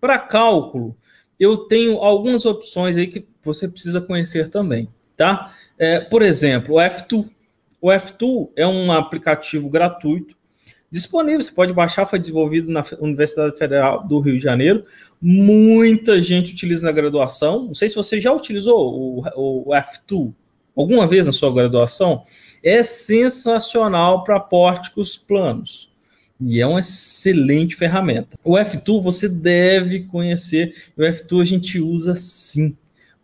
Para cálculo, eu tenho algumas opções aí que você precisa conhecer também, tá? É, por exemplo, o F2. O F2 é um aplicativo gratuito, disponível, você pode baixar, foi desenvolvido na Universidade Federal do Rio de Janeiro. Muita gente utiliza na graduação. Não sei se você já utilizou o, o F2 alguma vez na sua graduação. É sensacional para pórticos planos. E é uma excelente ferramenta. O F2 você deve conhecer. O F2 a gente usa sim.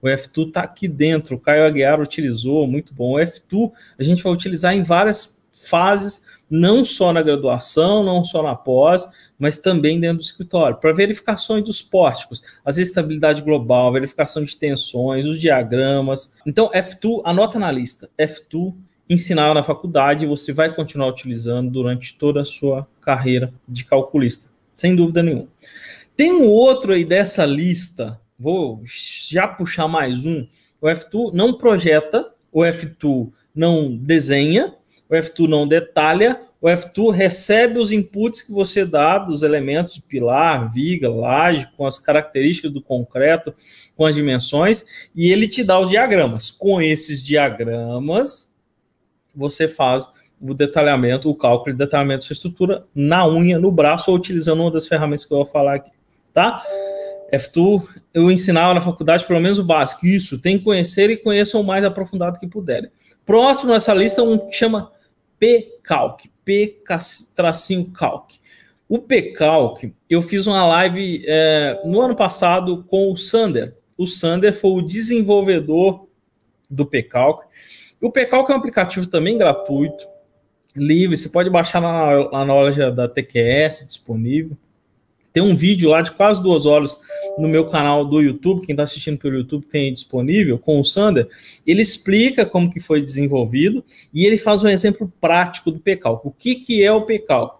O F2 está aqui dentro. O Caio Aguiar utilizou, muito bom. O F2 a gente vai utilizar em várias fases, não só na graduação, não só na pós, mas também dentro do escritório, para verificações dos pórticos, as estabilidade global, verificação de tensões, os diagramas. Então, F2, anota na lista. F2 ensinado na faculdade e você vai continuar utilizando durante toda a sua carreira de calculista, sem dúvida nenhuma. Tem um outro aí dessa lista, vou já puxar mais um. O F2 não projeta, o F2 não desenha, o F2 não detalha, o F2 recebe os inputs que você dá dos elementos pilar, viga, laje, com as características do concreto, com as dimensões, e ele te dá os diagramas. Com esses diagramas, você faz o detalhamento, o cálculo de detalhamento da sua estrutura na unha, no braço, ou utilizando uma das ferramentas que eu vou falar aqui, tá? F2, é, eu ensinava na faculdade pelo menos o básico. Isso, tem que conhecer e conheçam o mais aprofundado que puderem. Próximo nessa lista, um que chama P-Calc, P-Calc. O P-Calc, eu fiz uma live é, no ano passado com o Sander. O Sander foi o desenvolvedor do P-Calc o Pecalc é um aplicativo também gratuito, livre, você pode baixar lá na, na loja da TQS disponível. Tem um vídeo lá de quase duas horas no meu canal do YouTube, quem está assistindo pelo YouTube tem disponível, com o Sander. Ele explica como que foi desenvolvido e ele faz um exemplo prático do Pecalc. O que, que é o Pecalc?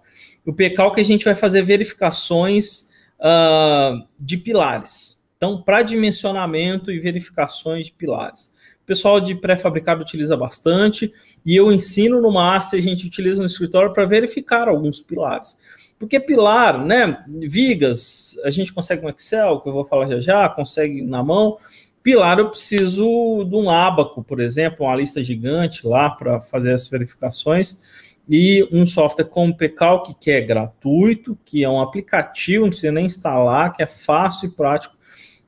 O que a gente vai fazer verificações uh, de pilares. Então, para dimensionamento e verificações de pilares. O pessoal de pré-fabricado utiliza bastante e eu ensino no Master, a gente utiliza no escritório para verificar alguns pilares. Porque pilar, né, vigas, a gente consegue um Excel, que eu vou falar já já, consegue na mão. Pilar, eu preciso de um abaco, por exemplo, uma lista gigante lá para fazer as verificações e um software como o Pecalc, que é gratuito, que é um aplicativo, não precisa nem instalar, que é fácil e prático,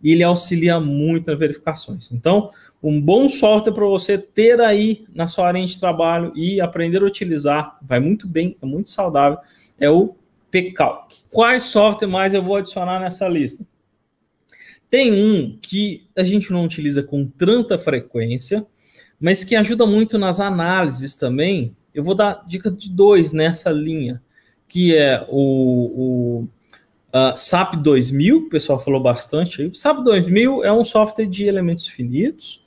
e ele auxilia muito nas verificações. Então, um bom software para você ter aí na sua área de trabalho e aprender a utilizar, vai muito bem, é muito saudável, é o PCalc. Quais software mais eu vou adicionar nessa lista? Tem um que a gente não utiliza com tanta frequência, mas que ajuda muito nas análises também. Eu vou dar dica de dois nessa linha, que é o, o uh, SAP 2000, o pessoal falou bastante aí. O SAP 2000 é um software de elementos finitos,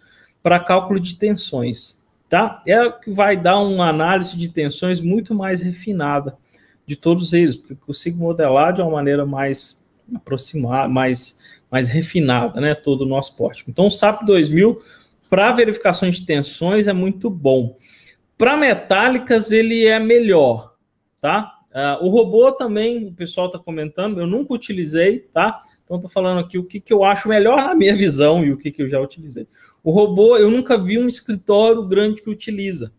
para cálculo de tensões, tá? É o que vai dar uma análise de tensões muito mais refinada de todos eles, porque eu consigo modelar de é uma maneira mais aproximada, mais, mais refinada, né, todo o nosso pórtico. Então, o SAP 2000 para verificação de tensões é muito bom. Para metálicas ele é melhor, tá? Uh, o robô também, o pessoal está comentando, eu nunca utilizei, tá? Então, estou falando aqui o que, que eu acho melhor na minha visão e o que, que eu já utilizei. O robô, eu nunca vi um escritório grande que utiliza.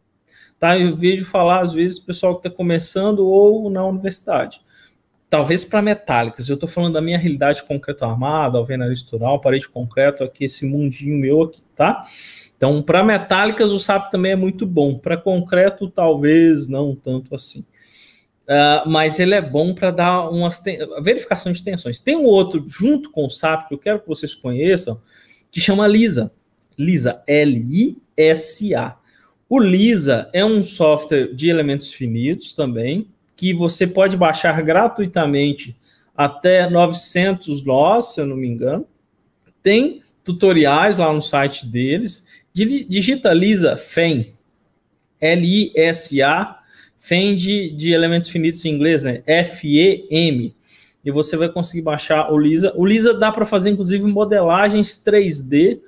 Tá? Eu vejo falar, às vezes, pessoal que está começando ou na universidade. Talvez para metálicas, eu estou falando da minha realidade concreto armado, alvenaria estrutural, parede concreto, aqui, esse mundinho meu aqui, tá? Então, para metálicas, o SAP também é muito bom. Para concreto, talvez não tanto assim. Ah, mas ele é bom para dar umas ten... verificação de tensões. Tem um outro junto com o SAP que eu quero que vocês conheçam, que chama Lisa. Lisa, L-I-S-A. O Lisa é um software de elementos finitos também, que você pode baixar gratuitamente até 900 nós, se eu não me engano. Tem tutoriais lá no site deles. Digita Lisa FEM, L-I-S-A Fendi de elementos finitos em inglês, né? FEM. E você vai conseguir baixar o Lisa. O Lisa dá para fazer, inclusive, modelagens 3D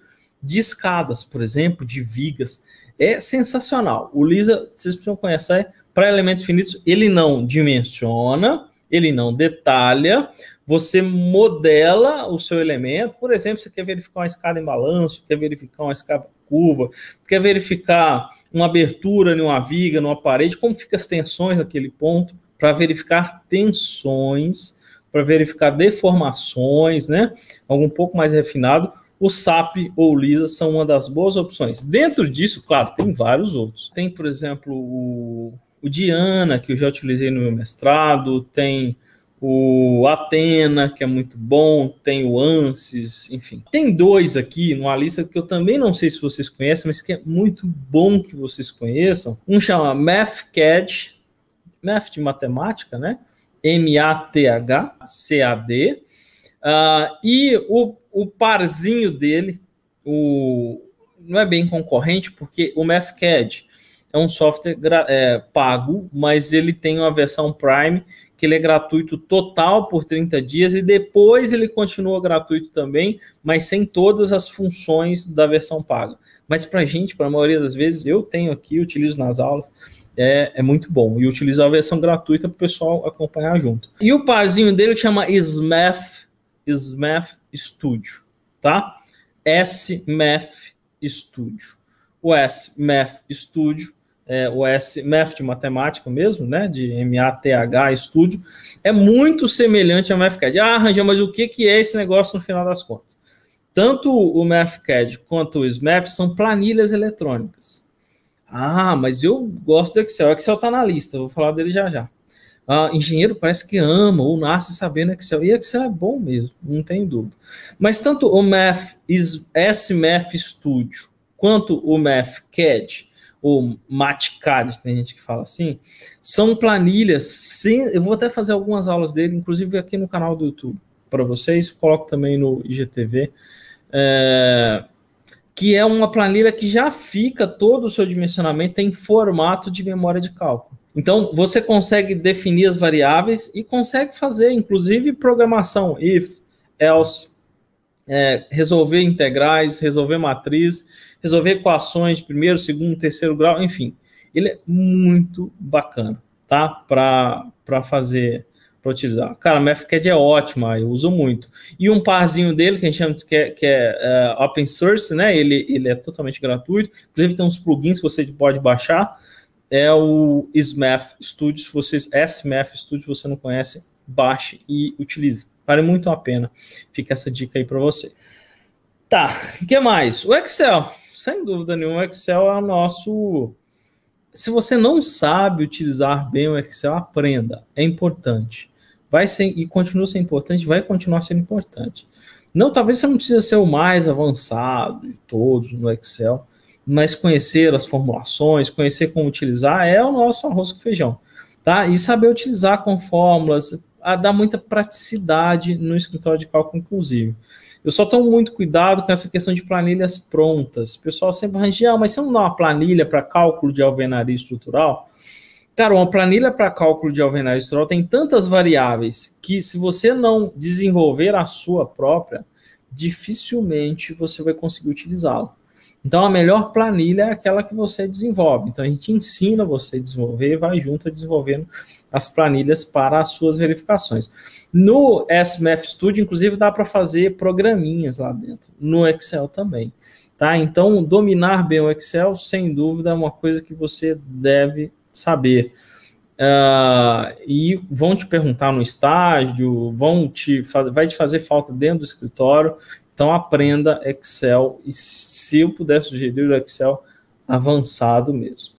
de escadas, por exemplo, de vigas. É sensacional. O Lisa, vocês precisam conhecer, para elementos finitos, ele não dimensiona, ele não detalha, você modela o seu elemento. Por exemplo, você quer verificar uma escada em balanço, quer verificar uma escada curva, quer verificar uma abertura numa né, viga, numa parede, como ficam as tensões naquele ponto, para verificar tensões, para verificar deformações, né? Algo um pouco mais refinado. O SAP ou o LISA são uma das boas opções. Dentro disso, claro, tem vários outros. Tem, por exemplo, o, o Diana, que eu já utilizei no meu mestrado, tem o Atena, que é muito bom, tem o Ansys enfim. Tem dois aqui numa lista que eu também não sei se vocês conhecem, mas que é muito bom que vocês conheçam. Um chama MathCAD, Math de matemática, né? M-A-T-H-C-A-D. Uh, ah, e o, o parzinho dele, o, não é bem concorrente, porque o MathCAD é um software é, pago, mas ele tem uma versão Prime que ele é gratuito total por 30 dias e depois ele continua gratuito também, mas sem todas as funções da versão paga. Mas para a gente, para a maioria das vezes, eu tenho aqui, utilizo nas aulas, é, é muito bom. E utilizo a versão gratuita para o pessoal acompanhar junto. E o parzinho dele chama SMAF, SMAF Studio, tá? SMAF Studio. O SMAF Studio é, o S, Math de matemática mesmo, né? De MATH Studio, é muito semelhante ao MathCAD. Ah, Rangel, mas o que, que é esse negócio no final das contas? Tanto o MathCAD quanto o SMF são planilhas eletrônicas. Ah, mas eu gosto do Excel. O Excel está na lista, vou falar dele já já. Ah, engenheiro parece que ama ou nasce sabendo Excel. E Excel é bom mesmo, não tem dúvida. Mas tanto o Math, SMath Studio quanto o MathCAD ou maticares, tem gente que fala assim, são planilhas. Sem, eu vou até fazer algumas aulas dele, inclusive aqui no canal do YouTube para vocês, coloco também no IGTV, é, que é uma planilha que já fica todo o seu dimensionamento em formato de memória de cálculo. Então, você consegue definir as variáveis e consegue fazer, inclusive, programação, if, else, é, resolver integrais, resolver matriz resolver equações de primeiro, segundo, terceiro grau, enfim. Ele é muito bacana, tá? Para fazer, para utilizar. Cara, o MathCAD é ótima, eu uso muito. E um parzinho dele, que a gente chama de que é, que é uh, open source, né? Ele, ele é totalmente gratuito. Inclusive, tem uns plugins que você pode baixar. É o Smath Studio, se vocês, Smath Studio, se você não conhece, baixe e utilize. Vale muito a pena. Fica essa dica aí para você. Tá, o que mais? O Excel sem dúvida nenhuma, o Excel é o nosso. Se você não sabe utilizar bem o Excel, aprenda. É importante. Vai ser e continua sendo importante, vai continuar sendo importante. Não, talvez você não precisa ser o mais avançado de todos no Excel, mas conhecer as formulações, conhecer como utilizar é o nosso arroz com feijão, tá? E saber utilizar com fórmulas, a dar muita praticidade no escritório de cálculo inclusive Eu só tomo muito cuidado com essa questão de planilhas prontas. O pessoal sempre arranja, ah, mas se eu não dá uma planilha para cálculo de alvenaria estrutural, cara, uma planilha para cálculo de alvenaria estrutural tem tantas variáveis que se você não desenvolver a sua própria, dificilmente você vai conseguir utilizá-la. Então, a melhor planilha é aquela que você desenvolve. Então, a gente ensina você a desenvolver e vai junto a desenvolvendo as planilhas para as suas verificações. No SMF Studio, inclusive, dá para fazer programinhas lá dentro, no Excel também. Tá? Então, dominar bem o Excel, sem dúvida, é uma coisa que você deve saber. Uh, e vão te perguntar no estágio, vão te vai te fazer falta dentro do escritório. Então aprenda Excel e se eu puder sugerir o Excel avançado mesmo.